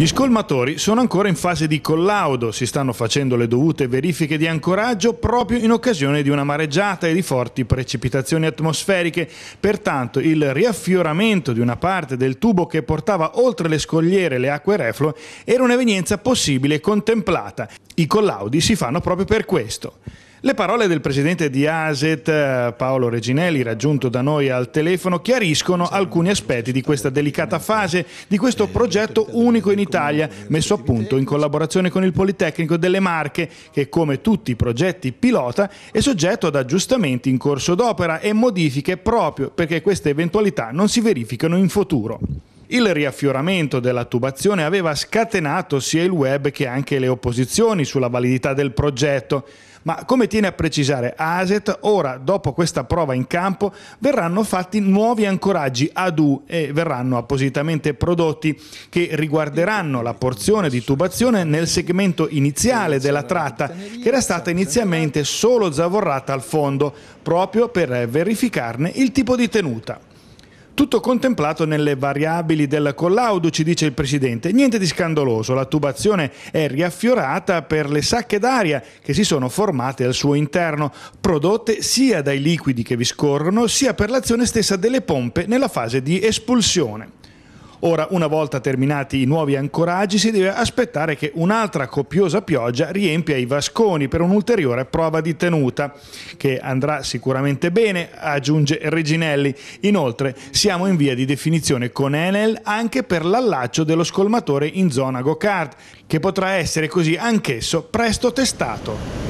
Gli scolmatori sono ancora in fase di collaudo, si stanno facendo le dovute verifiche di ancoraggio proprio in occasione di una mareggiata e di forti precipitazioni atmosferiche, pertanto il riaffioramento di una parte del tubo che portava oltre le scogliere le acque reflue era un'evenienza possibile e contemplata. I collaudi si fanno proprio per questo. Le parole del presidente di ASET, eh, Paolo Reginelli, raggiunto da noi al telefono, chiariscono alcuni aspetti di questa delicata fase di questo progetto unico in Italia, messo a punto in collaborazione con il Politecnico delle Marche, che come tutti i progetti pilota è soggetto ad aggiustamenti in corso d'opera e modifiche proprio perché queste eventualità non si verificano in futuro. Il riaffioramento della tubazione aveva scatenato sia il web che anche le opposizioni sulla validità del progetto. Ma come tiene a precisare ASET, ora dopo questa prova in campo verranno fatti nuovi ancoraggi ad U e verranno appositamente prodotti che riguarderanno la porzione di tubazione nel segmento iniziale della tratta che era stata inizialmente solo zavorrata al fondo proprio per verificarne il tipo di tenuta. Tutto contemplato nelle variabili del collaudo, ci dice il Presidente. Niente di scandaloso, la tubazione è riaffiorata per le sacche d'aria che si sono formate al suo interno, prodotte sia dai liquidi che vi scorrono, sia per l'azione stessa delle pompe nella fase di espulsione. Ora, una volta terminati i nuovi ancoraggi, si deve aspettare che un'altra copiosa pioggia riempia i vasconi per un'ulteriore prova di tenuta, che andrà sicuramente bene, aggiunge Reginelli. Inoltre, siamo in via di definizione con Enel anche per l'allaccio dello scolmatore in zona go-kart, che potrà essere così anch'esso presto testato.